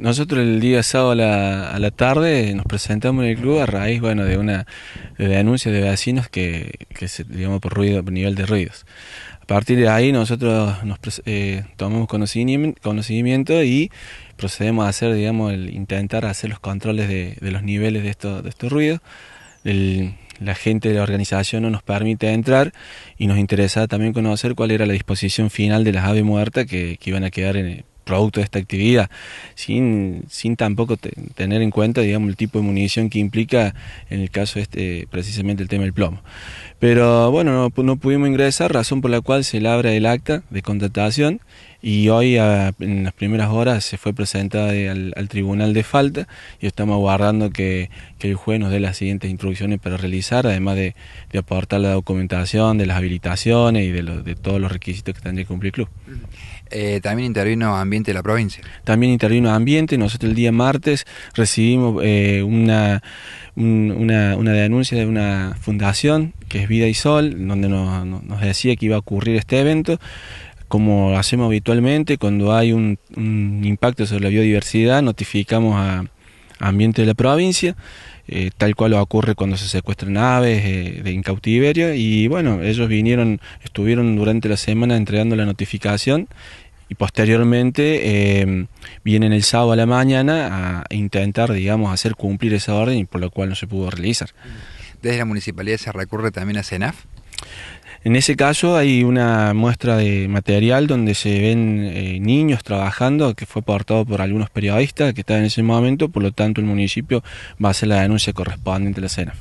Nosotros el día sábado a la, tarde nos presentamos en el club a raíz bueno, de una anuncios de vecinos que, se, digamos, por ruido, por nivel de ruidos. A partir de ahí nosotros nos eh, tomamos conocimiento, y procedemos a hacer, digamos, el, intentar hacer los controles de, los niveles de, de estos ruidos. la gente de la organización no nos permite entrar y nos interesaba también conocer cuál era la disposición final de las aves muertas que, que iban a quedar en, producto de esta actividad, sin, sin tampoco tener en cuenta, digamos, el tipo de munición que implica en el caso este, precisamente el tema del plomo. Pero bueno, no, no pudimos ingresar, razón por la cual se labra el acta de contratación y hoy en las primeras horas se fue presentada al, tribunal de falta y estamos aguardando que, el juez nos dé las siguientes instrucciones para realizar, además de, aportar la documentación de las habilitaciones y de, todos los requisitos que tendría que cumplir el club. Eh, también intervino Ambiente de la provincia. También intervino Ambiente. Nosotros el día martes recibimos eh, una, una, una, denuncia de una fundación que es Vida y Sol, donde nos, nos decía que iba a ocurrir este evento como hacemos habitualmente, cuando hay un, impacto sobre la biodiversidad, notificamos a, ambiente de la provincia, eh, tal cual ocurre cuando se secuestran aves eh, de incautiverio. Y bueno, ellos vinieron, estuvieron durante la semana entregando la notificación y posteriormente eh, vienen el sábado a la mañana a intentar, digamos, hacer cumplir esa orden y por lo cual no se pudo realizar. ¿Desde la municipalidad se recurre también a CENAF? En ese caso hay una muestra de material donde se ven eh, niños trabajando que fue aportado por algunos periodistas que estaban en ese momento, por lo tanto el municipio va a hacer la denuncia correspondiente a la cena.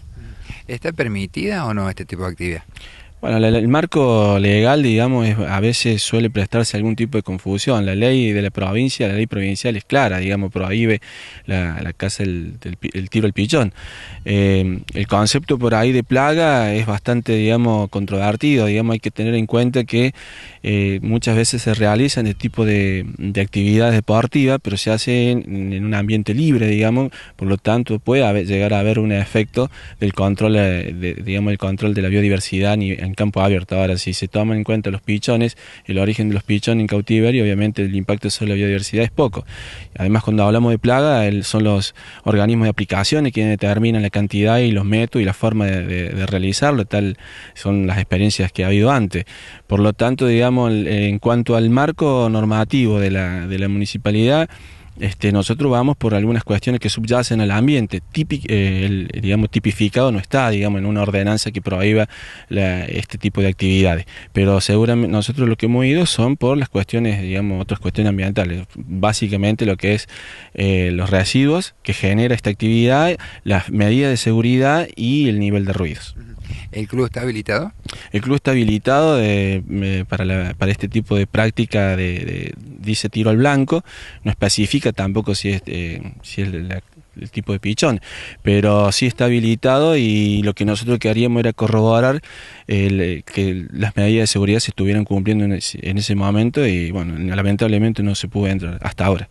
¿Está permitida o no este tipo de actividad? Bueno, el marco legal, digamos, a veces suele prestarse algún tipo de confusión. La ley de la provincia, la ley provincial es clara, digamos, prohíbe la, la caza, del el, tiro al pichón. Eh, el concepto por ahí de plaga es bastante, digamos, controvertido. Digamos, hay que tener en cuenta que eh, muchas veces se realizan este tipo de, de actividades deportivas, pero se hacen en, un ambiente libre, digamos, por lo tanto puede llegar a haber un efecto del control, eh, de, digamos, el control de la biodiversidad en campo abierto. Ahora, si se toman en cuenta los pichones, el origen de los pichones en cautiverio, obviamente el impacto sobre la biodiversidad es poco. Además, cuando hablamos de plaga, son los organismos de aplicaciones quienes determinan la cantidad y los métodos y la forma de, de, realizarlo, tal son las experiencias que ha habido antes. Por lo tanto, digamos, en cuanto al marco normativo de la, de la municipalidad, este, nosotros vamos por algunas cuestiones que subyacen al ambiente. Eh, el, digamos, tipificado no está, digamos, en una ordenanza que prohíba este tipo de actividades. Pero seguramente nosotros lo que hemos ido son por las cuestiones, digamos, otras cuestiones ambientales. Básicamente lo que es eh, los residuos que genera esta actividad, las medidas de seguridad y el nivel de ruidos. ¿El club está habilitado? El club está habilitado eh, para, para, este tipo de práctica de, dice tiro al blanco, no especifica tampoco si es, eh, si es el tipo de pichón, pero sí está habilitado y lo que nosotros queríamos era corroborar el, eh, que las medidas de seguridad se estuvieran cumpliendo en ese, en ese momento y bueno, lamentablemente no se pudo entrar hasta ahora.